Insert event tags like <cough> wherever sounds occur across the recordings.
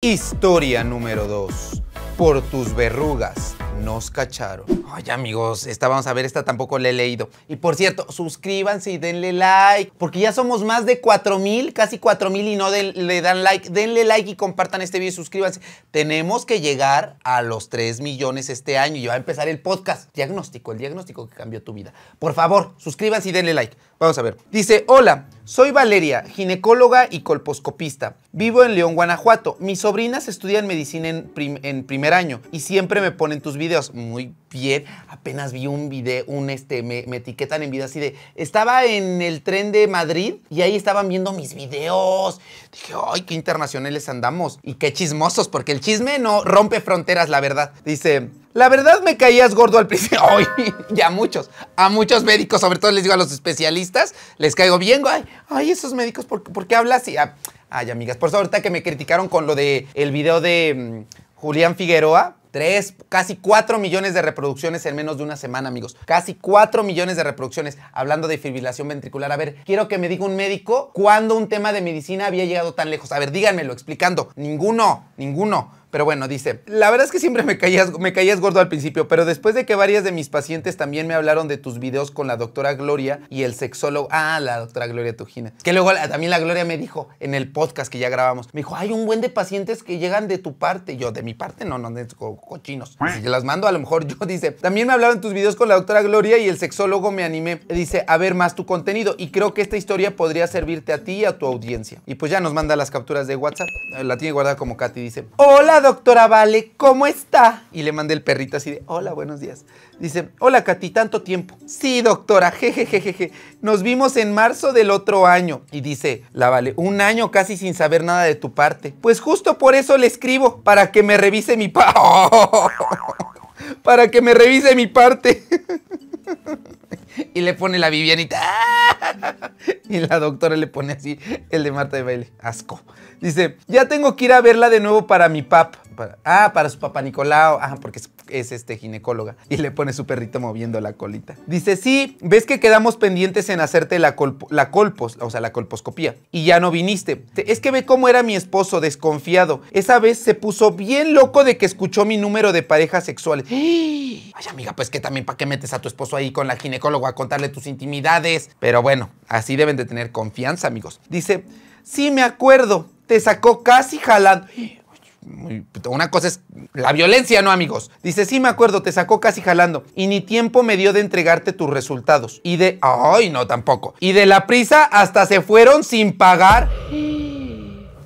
Historia número 2. Por tus verrugas nos cacharon. Ay, amigos, esta vamos a ver, esta tampoco la he leído. Y por cierto, suscríbanse y denle like, porque ya somos más de mil, casi 4000 y no le dan like. Denle like y compartan este video y suscríbanse. Tenemos que llegar a los 3 millones este año y va a empezar el podcast. Diagnóstico, el diagnóstico que cambió tu vida. Por favor, suscríbanse y denle like. Vamos a ver. Dice, hola, soy Valeria, ginecóloga y colposcopista. Vivo en León, Guanajuato. Mis sobrinas estudian medicina en, primer año y siempre me ponen tus videos. Muy bien. Apenas vi un video, un este, me, etiquetan en vida así de, estaba en el tren de Madrid y ahí estaban viendo mis videos. Dije, ay, qué internacionales andamos y qué chismosos, porque el chisme no rompe fronteras, la verdad. Dice, la verdad me caías gordo al principio. <laughs> Ay, y a muchos. A muchos médicos, sobre todo les digo a los especialistas, les caigo bien. Ay, ay esos médicos, ¿por, qué hablas? Y, ah, ay, amigas, por eso ahorita que me criticaron con lo de video de mm, Julián Figueroa. Tres, casi cuatro millones de reproducciones en menos de una semana, amigos. Casi cuatro millones de reproducciones hablando de fibrilación ventricular. A ver, quiero que me diga un médico cuándo un tema de medicina había llegado tan lejos. A ver, díganmelo, explicando. Ninguno, ninguno. Pero bueno, dice, la verdad es que siempre me caías, me caías gordo al principio, pero después de que varias de mis pacientes también me hablaron de tus videos con la doctora Gloria y el sexólogo, ah, la doctora Gloria Tujina, que luego también la Gloria me dijo en el podcast que ya grabamos, me dijo, hay un buen de pacientes que llegan de tu parte, yo de mi parte, no, no, de cochinos, pues, si las mando a lo mejor yo, <laughs> dice, también me hablaron tus videos con la doctora Gloria y el sexólogo me animé, dice, a ver más tu contenido y creo que esta historia podría servirte a ti y a tu audiencia. Y pues ya nos manda las capturas de WhatsApp, eh, la tiene guardada como Katy, dice, hola doctora Vale, ¿cómo está? Y le mandé el perrito así de, hola, buenos días. Dice, hola Katy, tanto tiempo. Sí, doctora, jejejeje Nos vimos en marzo del otro año. Y dice, la Vale, un año casi sin saber nada de tu parte. Pues justo por eso le escribo, para que me revise mi... Pa <laughs> para que me revise mi parte. <laughs> y le pone la Vivianita. ¡Ah! <laughs> Y la doctora le pone así el de Marta de baile. Asco. Dice, ya tengo que ir a verla de nuevo para mi pap ah, para su papá Nicolau. Ah, porque es, este ginecóloga. Y le pone su perrito moviendo la colita. Dice, sí, ves que quedamos pendientes en hacerte la, la colpos, o sea, la colposcopía. Y ya no viniste. Es que ve cómo era mi esposo, desconfiado. Esa vez se puso bien loco de que escuchó mi número de parejas sexuales. <gasps> Ay, amiga, pues que también, ¿para qué metes a tu esposo ahí con la ginecóloga a contarle tus intimidades? Pero bueno, así deben de tener confianza, amigos. Dice, sí, me acuerdo. Te sacó casi jalando una cosa es la violencia, ¿no, amigos? Dice, sí me acuerdo, te sacó casi jalando. Y ni tiempo me dio de entregarte tus resultados. Y de, ay, no, tampoco. Y de la prisa hasta se fueron sin pagar.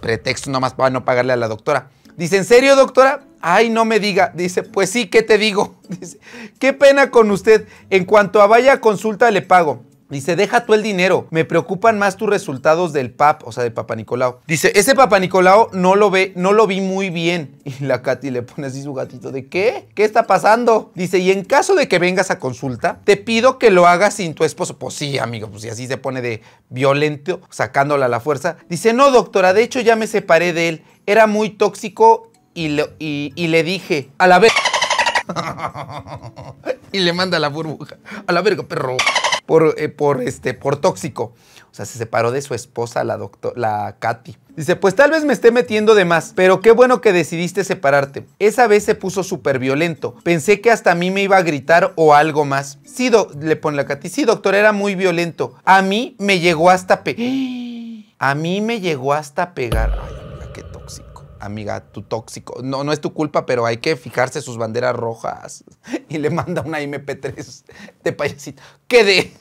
Pretexto nomás para no pagarle a la doctora. Dice, ¿en serio, doctora? Ay, no me diga. Dice, pues sí, ¿qué te digo? <laughs> Dice, qué pena con usted. En cuanto a vaya consulta, le pago. Dice, deja tú el dinero, me preocupan más tus resultados del PAP, o sea, de Papa Nicolau. Dice, ese Papa Nicolau no lo ve, no lo vi muy bien. <laughs> Y la Katy le pone así su gatito de, ¿qué? ¿Qué está pasando? Dice, y en caso de que vengas a consulta, te pido que lo hagas sin tu esposo. Pues sí, amigo, pues si así se pone de violento, sacándola a la fuerza. Dice, no, doctora, de hecho ya me separé de él, era muy tóxico y, le dije, a la verga. <laughs> y le manda la burbuja, a la verga, perro por, eh, por, este, por tóxico. O sea, se separó de su esposa, la, doctor, la Katy. Dice, pues tal vez me esté metiendo de más, pero qué bueno que decidiste separarte. Esa vez se puso súper violento. Pensé que hasta a mí me iba a gritar o algo más. Sí, le pone la Katy. Sí, doctor, era muy violento. A mí me llegó hasta pe... <gasps> A mí me llegó hasta pegar amiga, tu tóxico. No, no es tu culpa, pero hay que fijarse sus banderas rojas. Y le manda una MP3 de payasito. ¡Qué de!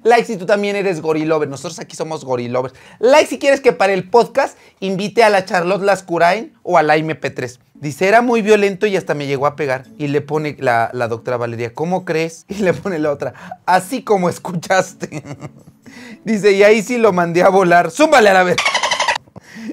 <laughs> like si tú también eres gorilover. Nosotros aquí somos gorilovers. Like si quieres que para el podcast invite a la Charlotte Lascurain o a la MP3. Dice, era muy violento y hasta me llegó a pegar. Y le pone la, doctora Valeria, ¿cómo crees? <laughs> Y le pone la otra, así como escuchaste. <laughs> Dice, y ahí sí lo mandé a volar. ¡Zúmbale a la vez!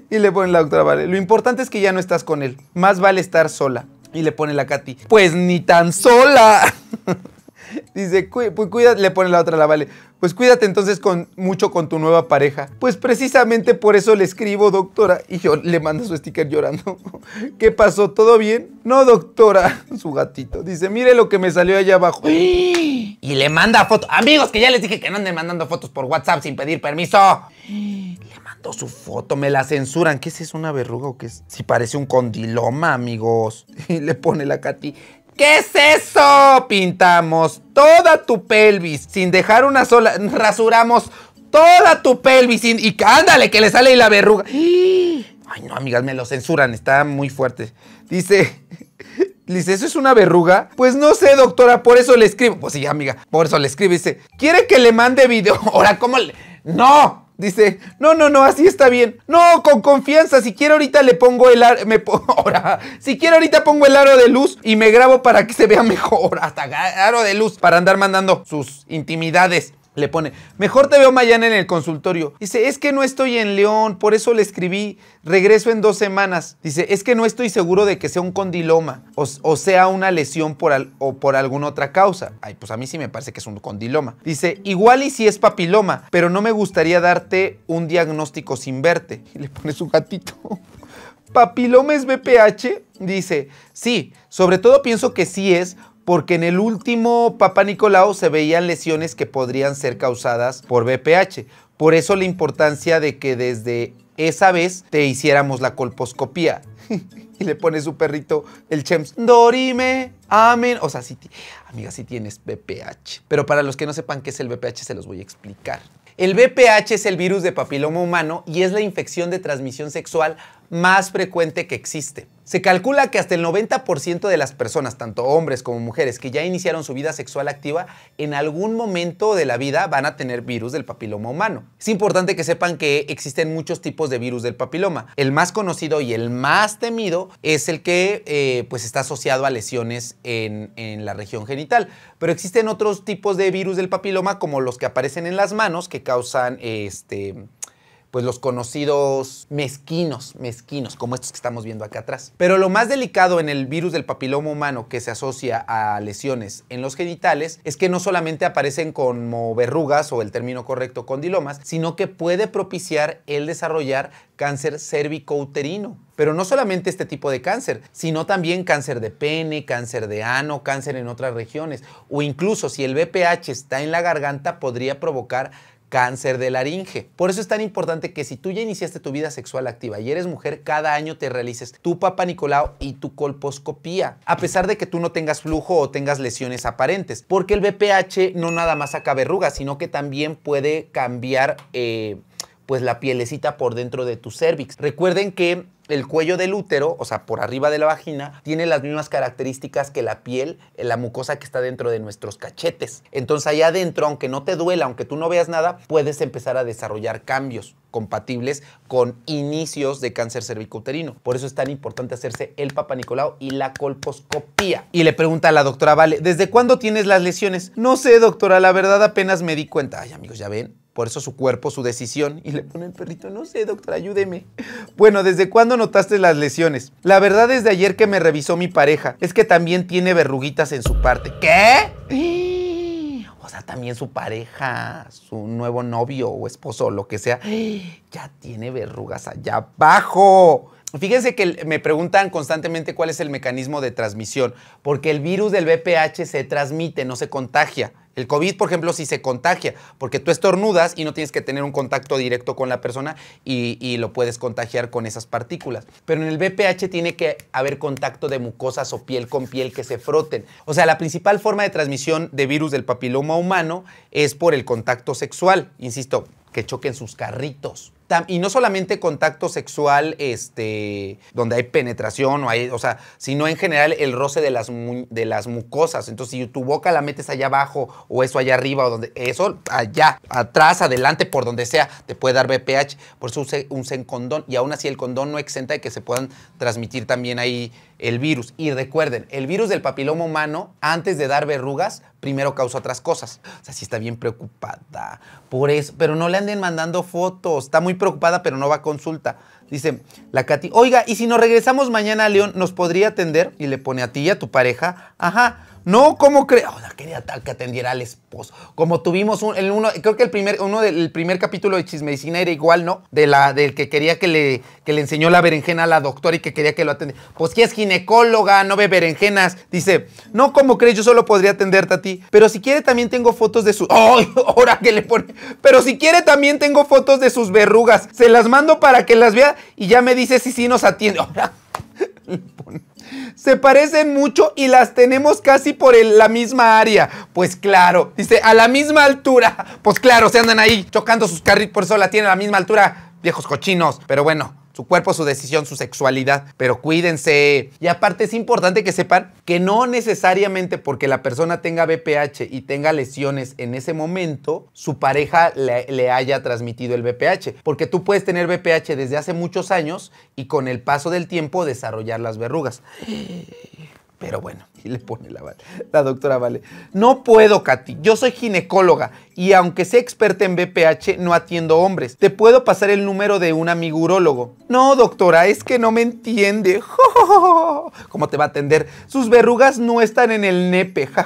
Y le pone la doctora Vale. Lo importante es que ya no estás con él. Más vale estar sola. Y le pone la Katy. Pues ni tan sola. <laughs> Dice, pues cuida, le pone la otra la Vale. Pues cuídate entonces con, mucho con tu nueva pareja. Pues precisamente por eso le escribo, doctora. Y yo le mando su sticker llorando. <laughs> ¿Qué pasó? ¿Todo bien? No, doctora. <laughs> Su gatito. Dice, mire lo que me salió allá abajo. <gasps> Y le manda fotos. Amigos, que ya les dije que no anden mandando fotos por WhatsApp sin pedir permiso. <gasps> <gasps> su foto, me la censuran. ¿Qué es eso, una verruga o qué es? Si parece un condiloma, amigos. <laughs> Y le pone la Katy. ¿Qué es eso? Pintamos toda tu pelvis sin dejar una sola. Rasuramos toda tu pelvis y cándale que le sale la verruga. <gasps> Ay, no, amigas, me lo censuran, está muy fuerte. Dice, <laughs> Dice, ¿eso es una verruga? Pues no sé, doctora, por eso le escribo. Pues sí, amiga, por eso le escribe. Dice, ¿quiere que le mande video? <laughs> Ahora, ¿cómo le...? ¡No! Dice, no, no, no, así está bien. No, con confianza. Si quiero ahorita le pongo el aro. Me <laughs> ahora, si quiero ahorita pongo el aro de luz y me grabo para que se vea <laughs> mejor. Hasta aro de luz para andar mandando sus intimidades. Le pone, mejor te veo mañana en el consultorio. Dice, es que no estoy en León, por eso le escribí, regreso en dos semanas. Dice, es que no estoy seguro de que sea un condiloma o, sea una lesión por o por alguna otra causa. Ay, pues a mí sí me parece que es un condiloma. Dice, igual y si es papiloma, pero no me gustaría darte un diagnóstico sin verte. Y le pone su gatito. <laughs> ¿Papiloma es BPH? Dice, sí, sobre todo pienso que sí es porque en el último Papa Nicolau se veían lesiones que podrían ser causadas por BPH. Por eso la importancia de que desde esa vez te hiciéramos la colposcopía. <laughs> y le pone su perrito el Chems. Dorime, amén. O sea, sí, amiga, si tienes BPH. Pero para los que no sepan qué es el BPH, se los voy a explicar. El BPH es el virus de papiloma humano y es la infección de transmisión sexual más frecuente que existe. Se calcula que hasta el 90% de las personas, tanto hombres como mujeres, que ya iniciaron su vida sexual activa, en algún momento de la vida van a tener virus del papiloma humano. Es importante que sepan que existen muchos tipos de virus del papiloma. El más conocido y el más temido es el que eh, pues está asociado a lesiones en, en la región genital. Pero existen otros tipos de virus del papiloma como los que aparecen en las manos que causan este, pues los conocidos mezquinos, mezquinos, como estos que estamos viendo acá atrás. Pero lo más delicado en el virus del papiloma humano que se asocia a lesiones en los genitales es que no solamente aparecen como verrugas o el término correcto condilomas, sino que puede propiciar el desarrollar cáncer cervicouterino. Pero no solamente este tipo de cáncer, sino también cáncer de pene, cáncer de ano, cáncer en otras regiones, o incluso si el BPH está en la garganta podría provocar cáncer de laringe. Por eso es tan importante que si tú ya iniciaste tu vida sexual activa y eres mujer, cada año te realices tu Papa y tu colposcopía, a pesar de que tú no tengas flujo o tengas lesiones aparentes, porque el BPH no nada más saca verrugas, sino que también puede cambiar... Eh, pues la pielecita por dentro de tu cervix. Recuerden que el cuello del útero, o sea, por arriba de la vagina, tiene las mismas características que la piel, eh, la mucosa que está dentro de nuestros cachetes. Entonces allá adentro, aunque no te duela, aunque tú no veas nada, puedes empezar a desarrollar cambios compatibles con inicios de cáncer cervicouterino. Por eso es tan importante hacerse el nicolau y la colposcopía. Y le pregunta a la doctora Vale, ¿desde cuándo tienes las lesiones? No sé, doctora, la verdad apenas me di cuenta. Ay, amigos, ya ven, por eso su cuerpo, su decisión. Y le pone el perrito, no sé, doctor, ayúdeme. Bueno, ¿desde cuándo notaste las lesiones? La verdad desde ayer que me revisó mi pareja. Es que también tiene verruguitas en su parte. ¿Qué? O sea, también su pareja, su nuevo novio o esposo lo que sea, ya tiene verrugas allá abajo. Fíjense que me preguntan constantemente cuál es el mecanismo de transmisión, porque el virus del VPH se transmite, no se contagia. El COVID, por ejemplo, sí se contagia, porque tú estornudas y no tienes que tener un contacto directo con la persona y, lo puedes contagiar con esas partículas. Pero en el VPH tiene que haber contacto de mucosas o piel con piel que se froten. O sea, la principal forma de transmisión de virus del papiloma humano es por el contacto sexual. Insisto, que choquen sus carritos. Y no solamente contacto sexual, este, donde hay penetración, o, hay, o sea, sino en general el roce de las, de las mucosas. Entonces, si tu boca la metes allá abajo, o eso allá arriba, o donde, eso allá, atrás, adelante, por donde sea, te puede dar BPH. Por eso un un condón. Y aún así el condón no exenta de que se puedan transmitir también ahí el virus. Y recuerden, el virus del papiloma humano, antes de dar verrugas, primero causa otras cosas. O sea, sí está bien preocupada por eso, pero no le anden mandando fotos. Está muy preocupada, pero no va a consulta. Dice la Katy, oiga, ¿y si nos regresamos mañana a León, nos podría atender? Y le pone a ti y a tu pareja, ajá. No, ¿cómo crees? Oh, quería tal que atendiera al esposo. Como tuvimos un, uno, creo que el primer, uno del primer capítulo de Chismedicina era igual, ¿no? De la, del que quería que le, que le enseñó la berenjena a la doctora y que quería que lo atendiera. Pues que es ginecóloga, no ve berenjenas. Dice, no, ¿cómo crees? Yo solo podría atenderte a ti. Pero si quiere también tengo fotos de sus... ¡Ay! <laughs> Ahora que le pone... Pero si quiere también tengo fotos de sus verrugas. Se las mando para que las vea y ya me dice si sí nos atiende. <laughs> Ahora le pone se parecen mucho y las tenemos casi por la misma área. Pues claro, dice, a la misma altura. Pues claro, se andan ahí chocando sus carritos, por eso la tienen a la misma altura, viejos cochinos. Pero bueno, su cuerpo, su decisión, su sexualidad, pero cuídense. Y aparte es importante que sepan que no necesariamente porque la persona tenga BPH y tenga lesiones en ese momento, su pareja le, haya transmitido el BPH, porque tú puedes tener BPH desde hace muchos años y con el paso del tiempo desarrollar las verrugas. <gasps> Pero bueno. <laughs> le pone la, doctora Vale. No puedo, Katy. Yo soy ginecóloga y aunque sea experta en BPH, no atiendo hombres. Te puedo pasar el número de un amigo urólogo. No, doctora, es que no me entiende. <laughs> ¿Cómo te va a atender? Sus verrugas no están en el nepe. <laughs>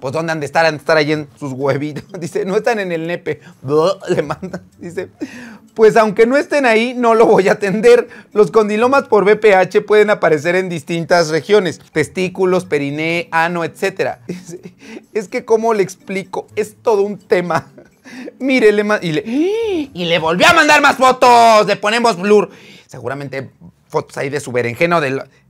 Pues ¿dónde han de estar? Han de estar ahí en sus huevitos. Dice, no están en el nepe. Le manda. Dice, pues aunque no estén ahí, no lo voy a atender. Los condilomas por BPH pueden aparecer en distintas regiones. Testículos, periné, ano, etc. <laughs> Es, que, ¿cómo le explico? Es todo un tema. <laughs> Mire, le y le, <gasps> y le volvió a mandar más fotos. Le ponemos blur. Seguramente fotos ahí de su berenjena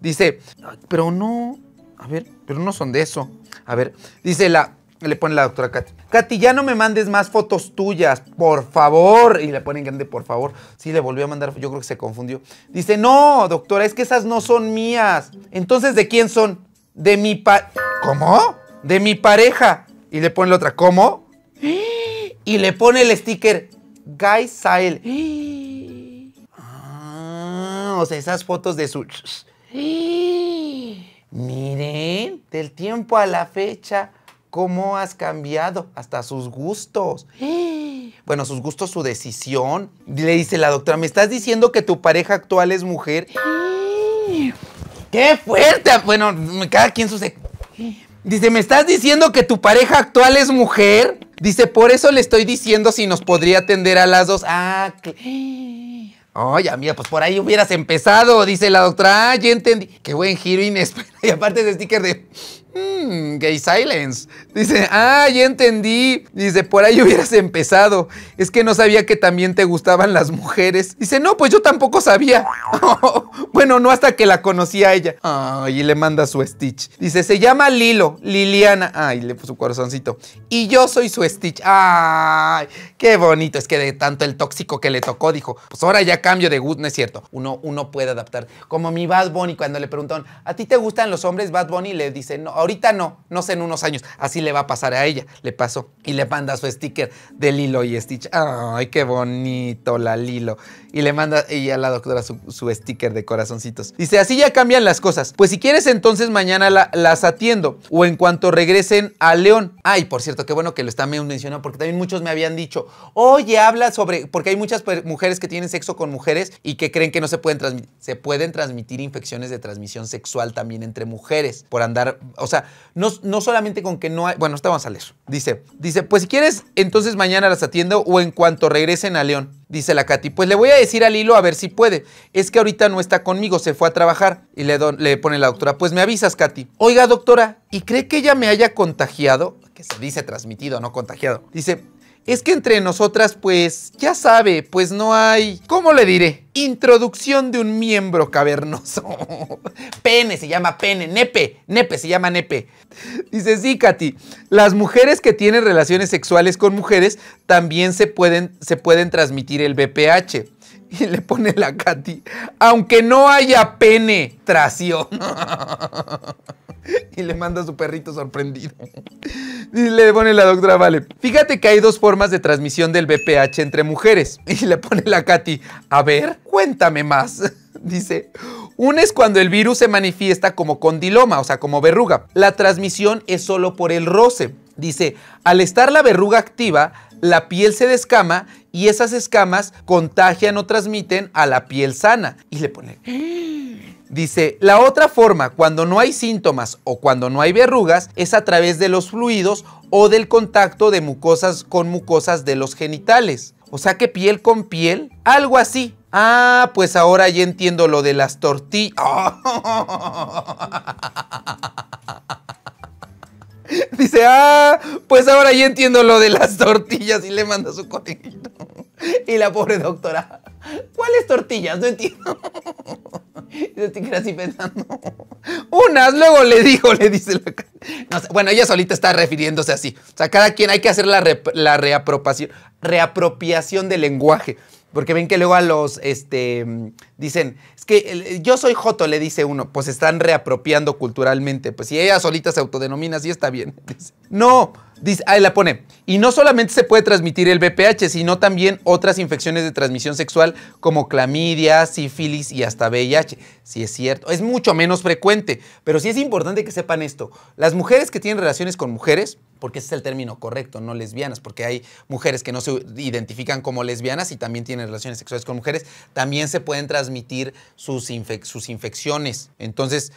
Dice, pero no. A ver, pero no son de eso. A ver, dice la. Le pone la doctora Katy. Katy, ya no me mandes más fotos tuyas, por favor. Y le ponen grande, por favor. Sí, le volvió a mandar. Yo creo que se confundió. Dice, no, doctora, es que esas no son mías. Entonces, ¿de quién son? de mi pa... ¿Cómo? De mi pareja. Y le pone la otra, ¿cómo? Y le pone el sticker Guy Sile. Ah, o sea, esas fotos de su... Miren, del tiempo a la fecha, cómo has cambiado, hasta sus gustos. Bueno, sus gustos, su decisión. Le dice la doctora, ¿me estás diciendo que tu pareja actual es mujer? ¡Qué fuerte! Bueno, cada quien sucede. Dice, ¿me estás diciendo que tu pareja actual es mujer? Dice, por eso le estoy diciendo si nos podría atender a las dos. Ah, Oye, mira, pues por ahí hubieras empezado, dice la doctora. Ah, ya entendí. Qué buen giro <laughs> Y aparte de sticker de... Mmm, gay silence. Dice, ah, ya entendí. Dice, por ahí hubieras empezado. Es que no sabía que también te gustaban las mujeres. Dice, no, pues yo tampoco sabía. <laughs> bueno, no hasta que la conocí a ella. Ay, y le manda su Stitch. Dice, se llama Lilo, Liliana. Ay, le puso su corazoncito. Y yo soy su Stitch. Ay, qué bonito. Es que de tanto el tóxico que le tocó, dijo, pues ahora ya cambio de gusto. No es cierto. Uno, uno puede adaptar. Como mi Bad Bunny, cuando le preguntaron, ¿a ti te gustan los hombres, Bad Bunny? Le dice, no ahorita no, no sé en unos años. Así le va a pasar a ella. Le pasó y le manda su sticker de Lilo y Stitch. Ay, qué bonito la Lilo. Y le manda ella a la doctora su, sticker de corazoncitos. Dice, así ya cambian las cosas. Pues si quieres entonces mañana las atiendo o en cuanto regresen a León. Ay, por cierto, qué bueno que lo están mencionando porque también muchos me habían dicho, oye, habla sobre, porque hay muchas mujeres que tienen sexo con mujeres y que creen que no se pueden transmitir, se pueden transmitir infecciones de transmisión sexual también entre mujeres por andar, sea, no, solamente con que no hay... Bueno, esta vamos a leer. Dice, dice, pues si quieres, entonces mañana las atiendo o en cuanto regresen a León. Dice la Katy, pues le voy a decir al hilo a ver si puede. Es que ahorita no está conmigo, se fue a trabajar. Y le, le pone la doctora, pues me avisas, Katy. Oiga, doctora, ¿y cree que ella me haya contagiado? Que se dice transmitido, no contagiado. Dice, es que entre nosotras, pues, ya sabe, pues no hay... ¿Cómo le diré? Introducción de un miembro cavernoso. <laughs> pene se llama pene, nepe, nepe se llama nepe. Dice, sí, Katy, las mujeres que tienen relaciones sexuales con mujeres también se pueden, se pueden transmitir el BPH. <laughs> Y le pone la Katy, aunque no haya penetración. <laughs> y le manda a su perrito sorprendido. <laughs> Y le pone la doctora, vale. Fíjate que hay dos formas de transmisión del BPH entre mujeres. Y le pone la Katy, a ver, cuéntame más. Dice, una es cuando el virus se manifiesta como condiloma, o sea, como verruga. La transmisión es solo por el roce. Dice, al estar la verruga activa, la piel se descama y esas escamas contagian o transmiten a la piel sana. Y le pone... <gasps> Dice, la otra forma, cuando no hay síntomas o cuando no hay verrugas, es a través de los fluidos o del contacto de mucosas con mucosas de los genitales. O sea que piel con piel, algo así. Ah, pues ahora ya entiendo lo de las tortillas. <laughs> <laughs> Dice, ah, pues ahora ya entiendo lo de las tortillas y le manda su conejito. Y la pobre doctora, ¿cuáles tortillas? No entiendo. Y se ir así pensando. Unas, luego le dijo, le dice la... bueno, ella solita está refiriéndose así. O sea, cada quien hay que hacer la, reapropiación, reapropiación del lenguaje. Porque ven que luego a los, este, dicen, es que yo soy joto, le dice uno, pues están reapropiando culturalmente. Pues si ella solita se autodenomina, sí está bien. <laughs> no, Dice, ahí la pone. Y no solamente se puede transmitir el BPH, sino también otras infecciones de transmisión sexual como clamidia, sífilis y hasta VIH. Sí es cierto, es mucho menos frecuente, pero sí es importante que sepan esto. Las mujeres que tienen relaciones con mujeres, porque ese es el término correcto, no lesbianas, porque hay mujeres que no se identifican como lesbianas y también tienen relaciones sexuales con mujeres, también se pueden transmitir sus, sus infecciones. Entonces,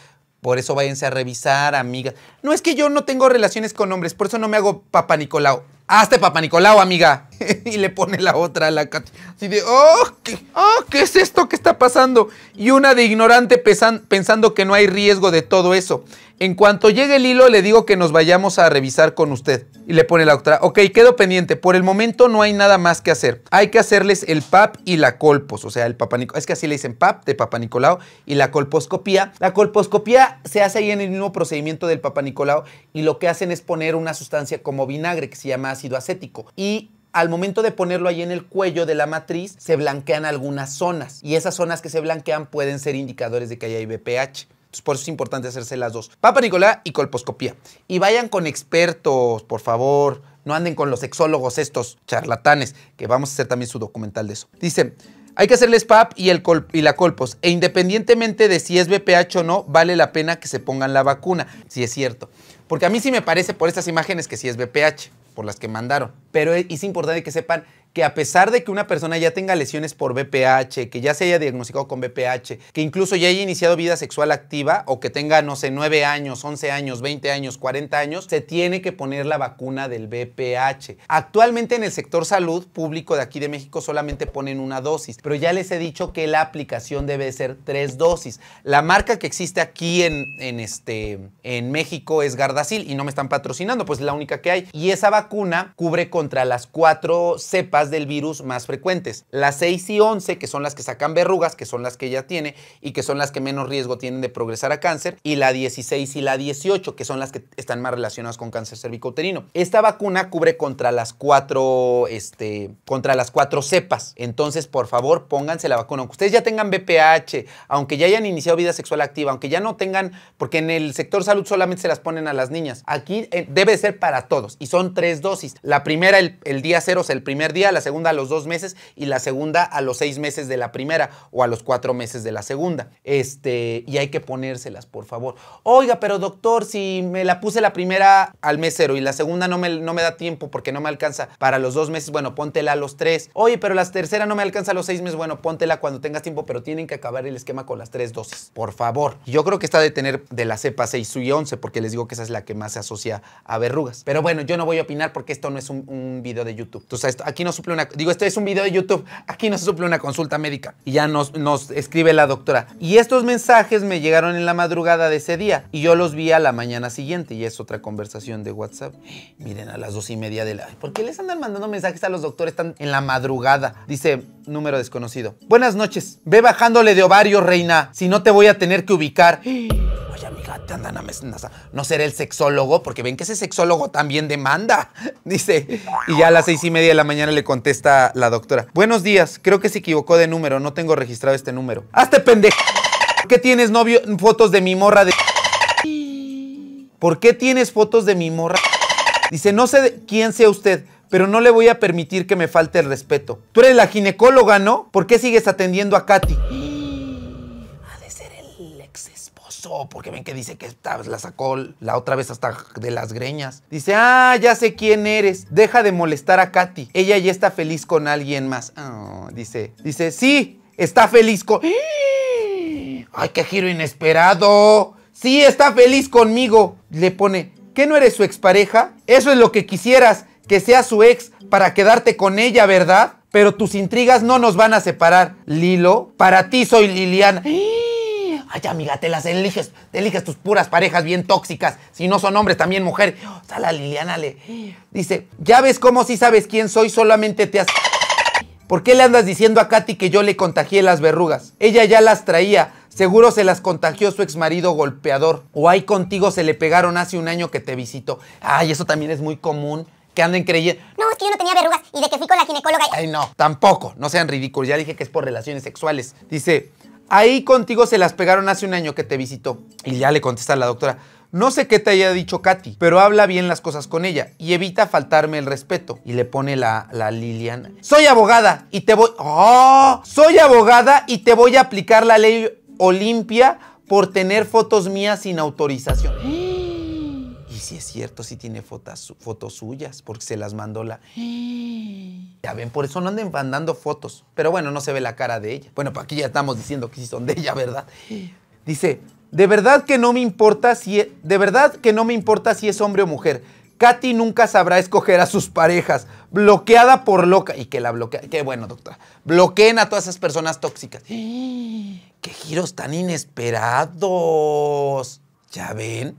por eso váyanse a revisar, amigas. No es que yo no tengo relaciones con hombres, por eso no me hago papá Nicolau. Hazte papá Nicolau, amiga. <laughs> y le pone la otra a la Katy. Así de, oh ¿qué, oh, ¿qué es esto que está pasando? Y una de ignorante pensando que no hay riesgo de todo eso. En cuanto llegue el hilo, le digo que nos vayamos a revisar con usted. Y le pone la otra, ok, quedo pendiente. Por el momento no hay nada más que hacer. Hay que hacerles el PAP y la colpos, o sea, el papa. Es que así le dicen PAP de Papa Nicolau y la colposcopía. La colposcopía se hace ahí en el mismo procedimiento del Papa Nicolau y lo que hacen es poner una sustancia como vinagre que se llama ácido acético. Y al momento de ponerlo ahí en el cuello de la matriz, se blanquean algunas zonas y esas zonas que se blanquean pueden ser indicadores de que hay BPH por eso es importante hacerse las dos. Papa Nicolás y colposcopía. Y vayan con expertos, por favor. No anden con los sexólogos estos charlatanes, que vamos a hacer también su documental de eso. Dice, hay que hacerles PAP y, el col y la colpos. E independientemente de si es BPH o no, vale la pena que se pongan la vacuna. Si es cierto. Porque a mí sí me parece por estas imágenes que sí es BPH por las que mandaron. Pero es importante que sepan que a pesar de que una persona ya tenga lesiones por BPH, que ya se haya diagnosticado con BPH, que incluso ya haya iniciado vida sexual activa o que tenga, no sé, 9 años, 11 años, 20 años, 40 años, se tiene que poner la vacuna del BPH. Actualmente en el sector salud público de aquí de México solamente ponen una dosis, pero ya les he dicho que la aplicación debe ser tres dosis. La marca que existe aquí en, en, este, en México es Gardasil y no me están patrocinando, pues es la única que hay. Y esa vacuna cubre contra las cuatro cepas del virus más frecuentes. Las 6 y 11, que son las que sacan verrugas, que son las que ella tiene y que son las que menos riesgo tienen de progresar a cáncer. Y la 16 y la 18, que son las que están más relacionadas con cáncer cervicouterino. Esta vacuna cubre contra las cuatro, este, contra las cuatro cepas. Entonces, por favor, pónganse la vacuna. Aunque ustedes ya tengan BPH, aunque ya hayan iniciado vida sexual activa, aunque ya no tengan, porque en el sector salud solamente se las ponen a las niñas. Aquí eh, debe ser para todos y son tres dosis. La primera el, día cero, o el primer día, la segunda a los dos meses y la segunda a los seis meses de la primera o a los cuatro meses de la segunda. Este, y hay que ponérselas, por favor. Oiga, pero doctor, si me la puse la primera al mes cero y la segunda no me, no me da tiempo porque no me alcanza para los dos meses, bueno, póntela a los tres. Oye, pero la tercera no me alcanza a los seis meses, bueno, póntela cuando tengas tiempo, pero tienen que acabar el esquema con las tres dosis, por favor. Yo creo que está de tener de la cepa 6 y 11 porque les digo que esa es la que más se asocia a verrugas. Pero bueno, yo no voy a opinar porque esto no es un, video de YouTube. Entonces, aquí no suple una. Digo, este es un video de YouTube. Aquí no se suple una consulta médica. Y ya nos, nos escribe la doctora. Y estos mensajes me llegaron en la madrugada de ese día. Y yo los vi a la mañana siguiente. Y es otra conversación de WhatsApp. Miren, a las dos y media de la. ¿Por qué les andan mandando mensajes a los doctores están en la madrugada? Dice, número desconocido. Buenas noches. Ve bajándole de ovario, reina. Si no te voy a tener que ubicar no seré el sexólogo, porque ven que ese sexólogo también demanda, <laughs> dice. Y ya a las seis y media de la mañana le contesta la doctora. Buenos días, creo que se equivocó de número, no tengo registrado este número. ¡Hazte pendejo! ¿Por qué tienes novio fotos de mi morra de... ¿Por qué tienes fotos de mi morra? Dice, no sé quién sea usted, pero no le voy a permitir que me falte el respeto. Tú eres la ginecóloga, ¿no? ¿Por qué sigues atendiendo a Katy? Porque ven que dice que esta la sacó la otra vez hasta de las greñas. Dice, ah, ya sé quién eres. Deja de molestar a Katy. Ella ya está feliz con alguien más. Ah, dice, dice, sí, está feliz con... <gasps> ¡Ay, qué giro inesperado! Sí, está feliz conmigo. Le pone, ¿qué no eres su expareja? Eso es lo que quisieras, que sea su ex para quedarte con ella, ¿verdad? Pero tus intrigas no nos van a separar. Lilo, para ti soy Liliana. <gasps> ¡Ah! Ay, amiga, te las eliges, te eliges tus puras parejas bien tóxicas. Si no son hombres, también mujeres. Oh, o sea, la Liliana le dice, ya ves cómo si sabes quién soy, solamente te has... ¿Por qué le andas diciendo a Katy que yo le contagié las verrugas? Ella ya las traía. Seguro se las contagió su exmarido golpeador. O ahí contigo se le pegaron hace un año que te visitó. Ay, eso también es muy común que anden creyendo. No, es que yo no tenía verrugas y de que fui con la ginecóloga. Ay, no, tampoco, no sean ridículos. Ya dije que es por relaciones sexuales. Dice, ahí contigo se las pegaron hace un año que te visitó. Y ya le contesta la doctora, no sé qué te haya dicho Katy, pero habla bien las cosas con ella y evita faltarme el respeto. Y le pone la, la Liliana. Soy abogada y te voy... ¡oh! Soy abogada y te voy a aplicar la ley Olimpia por tener fotos mías sin autorización. Y si es cierto, si tiene fotos, fotos suyas, porque se las mandó la... <gasps> Ya ven, por eso no anden mandando fotos. Pero bueno, no se ve la cara de ella. Bueno, para aquí ya estamos diciendo que sí son de ella, ¿verdad? <gasps> Dice, de verdad que no me importa si e, de verdad que no me importa si es hombre o mujer. Katy nunca sabrá escoger a sus parejas. Bloqueada por loca. Y que la bloquea. Qué bueno, doctora. Bloqueen a todas esas personas tóxicas. <gasps> ¡Qué giros tan inesperados! ¿Ya ven?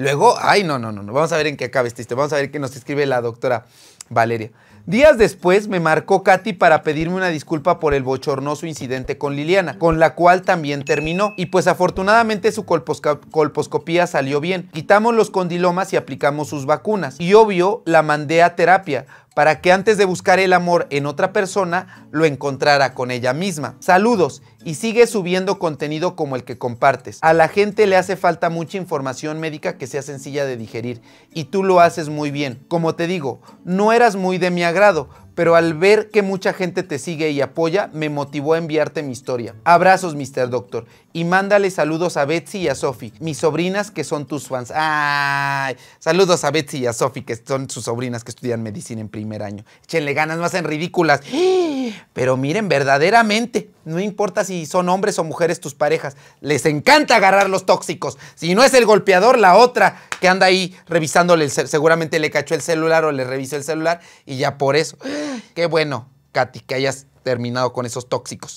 Luego, ay, no, no, no, no, vamos a ver en qué acaba este vamos a ver qué nos escribe la doctora Valeria. Días después me marcó Katy para pedirme una disculpa por el bochornoso incidente con Liliana, con la cual también terminó. Y pues afortunadamente su colposcopía salió bien. Quitamos los condilomas y aplicamos sus vacunas. Y obvio, la mandé a terapia para que antes de buscar el amor en otra persona, lo encontrara con ella misma. Saludos y sigue subiendo contenido como el que compartes. A la gente le hace falta mucha información médica que sea sencilla de digerir y tú lo haces muy bien. Como te digo, no eras muy de mi agrado, pero al ver que mucha gente te sigue y apoya, me motivó a enviarte mi historia. Abrazos, Mr. Doctor, y mándale saludos a Betsy y a Sofi, mis sobrinas que son tus fans. ¡Ay! Saludos a Betsy y a Sofi, que son sus sobrinas que estudian medicina en primer año. Échenle ganas, no hacen ridículas. <gasps> Pero miren, verdaderamente, no importa si si son hombres o mujeres tus parejas. Les encanta agarrar los tóxicos. Si no es el golpeador, la otra que anda ahí revisándole, seguramente le cachó el celular o le revisó el celular y ya por eso. <gasps> Qué bueno, Katy, que hayas terminado con esos tóxicos.